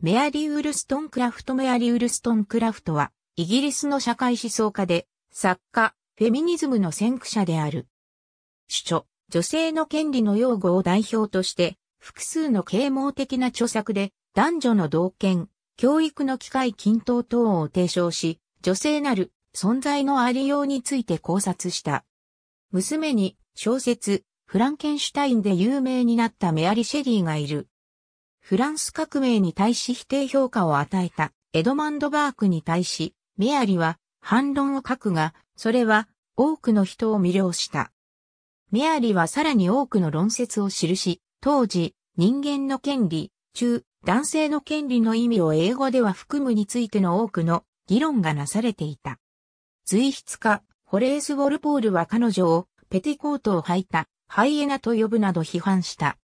メアリー・ウルストン・クラフトメアリー・ウルストン・クラフトは、イギリスの社会思想家で、作家、フェミニズムの先駆者である。主著、女性の権利の擁護を代表として、複数の啓蒙的な著作で、男女の同権、教育の機会均等等を提唱し、女性なる存在のありようについて考察した。娘に小説、フランケンシュタインで有名になったメアリ・シェリーがいる。フランス革命に対し否定評価を与えたエドマンドバークに対し、メアリは反論を書くが、それは多くの人を魅了した。メアリはさらに多くの論説を記し、当時、人間の権利、中、男性の権利の意味を英語では含むについての多くの議論がなされていた。随筆家、ホレース・ウォルポールは彼女をペティコートを履いたハイエナと呼ぶなど批判した。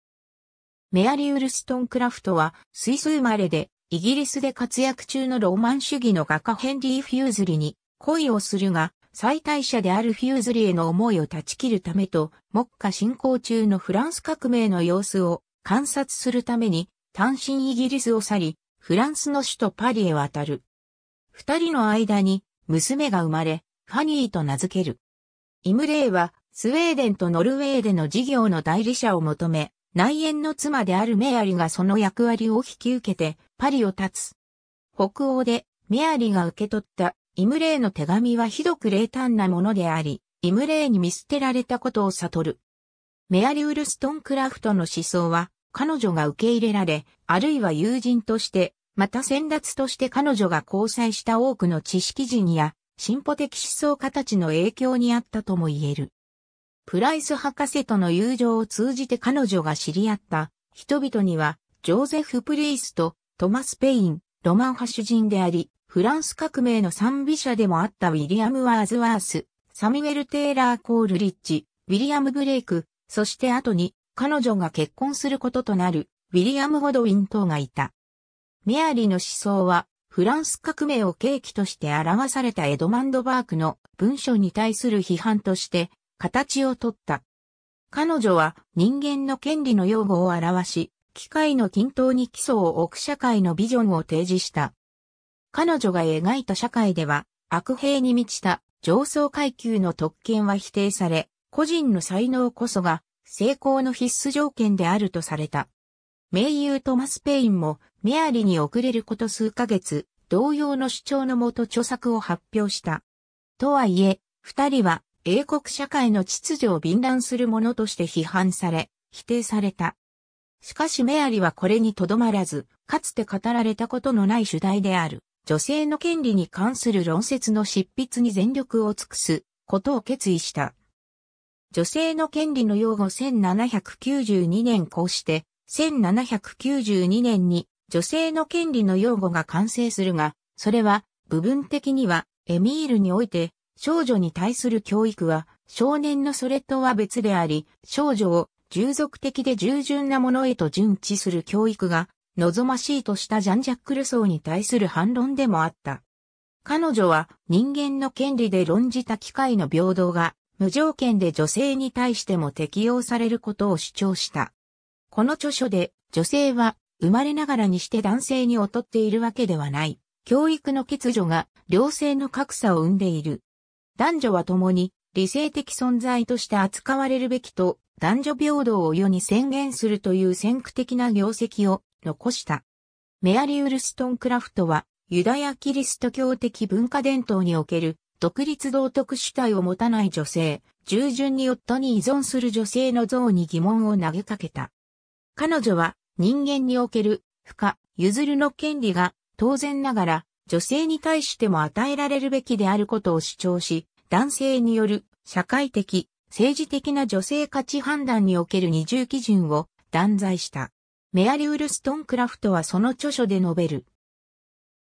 メアリー・ウルストン・クラフトは、スイス生まれで、イギリスで活躍中のローマン主義の画家ヘンリー・フューズリに恋をするが、最大者であるフューズリへの思いを断ち切るためと、目下進行中のフランス革命の様子を観察するために、単身イギリスを去り、フランスの首都パリへ渡る。二人の間に娘が生まれ、ファニーと名付ける。イムレイはスウェーデンとノルウェーでの事業の代理者を求め、内縁の妻であるメアリがその役割を引き受けてパリを立つ。北欧でメアリが受け取ったイムレイの手紙はひどく冷淡なものであり、イムレイに見捨てられたことを悟る。メアリ・ウルストン・クラフトの思想は彼女が受け入れられ、あるいは友人として、また先達として彼女が交際した多くの知識人や進歩的思想家たちの影響にあったとも言える。プライス博士との友情を通じて彼女が知り合った人々には、ジョーゼフ・プリースとトマス・ペイン、ロマン派主人であり、フランス革命の賛美者でもあったウィリアム・ワーズワース、サミュエル・テイラー・コール・リッチ、ウィリアム・ブレイク、そして後に彼女が結婚することとなるウィリアム・ゴドウィン等がいた。メアリーの思想は、フランス革命を契機として表されたエドマンド・バークの文書に対する批判として形をとった。彼女は人間の権利の擁護を表し、機械の均等に基礎を置く社会のビジョンを提示した。彼女が描いた社会では、悪弊に満ちた上層階級の特権は否定され、個人の才能こそが成功の必須条件であるとされた。名優トマス・ペインもメアリに遅れること数ヶ月、同様の主張のもと著作を発表した。とはいえ、二人は英国社会の秩序を敏乱するものとして批判され、否定された。しかしメアリはこれにとどまらず、かつて語られたことのない主題である、女性の権利に関する論説の執筆に全力を尽くすことを決意した。女性の権利の擁護1792年こうして、1792年に女性の権利の擁護が完成するが、それは部分的にはエミールにおいて少女に対する教育は、少年のそれとは別であり、少女を従属的で従順なものへと順置する教育が、望ましいとしたジャン・ジャック・ルソーに対する反論でもあった。彼女は人間の権利で論じた機会の平等が無条件で女性に対しても適用されることを主張した。この著書で女性は生まれながらにして男性に劣っているわけではない。教育の欠如が両性の格差を生んでいる男女は共に理性的存在として扱われるべきと男女平等を世に宣言するという先駆的な業績を残した。メアリー・ウルストン・クラフトはユダヤ・キリスト教的文化伝統における独立道徳主体を持たない女性、従順に夫に依存する女性の像に疑問を投げかけた。彼女は人間における不可、譲るの権利が当然ながら女性に対しても与えられるべきであることを主張し、男性による社会的、政治的な女性価値判断における二重基準を断罪した。メアリ・ウルストン・クラフトはその著書で述べる。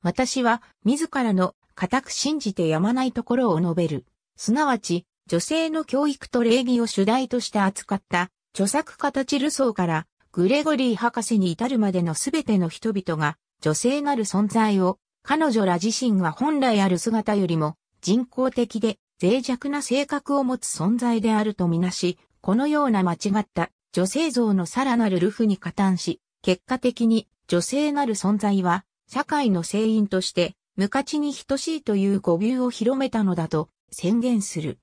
私は自らの固く信じてやまないところを述べる。すなわち、女性の教育と礼儀を主題として扱った著作家たちルソーからグレゴリー博士に至るまでのすべての人々が女性なる存在を彼女ら自身が本来ある姿よりも人工的で脆弱な性格を持つ存在であるとみなし、このような間違った女性像のさらなるルフに加担し、結果的に女性なる存在は社会の成因として無価値に等しいという誤謬を広めたのだと宣言する。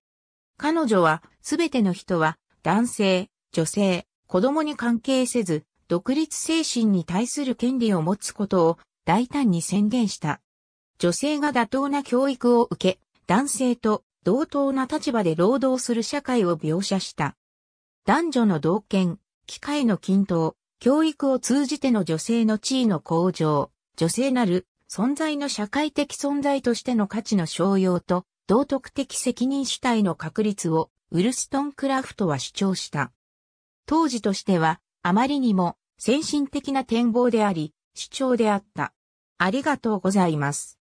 彼女はすべての人は男性、女性、子供に関係せず独立精神に対する権利を持つことを大胆に宣言した。女性が妥当な教育を受け、男性と同等な立場で労働する社会を描写した。男女の同権、機会の均等、教育を通じての女性の地位の向上、女性なる存在の社会的存在としての価値の商用と道徳的責任主体の確立をウルストン・クラフトは主張した。当時としてはあまりにも先進的な展望であり、主張であった。ありがとうございます。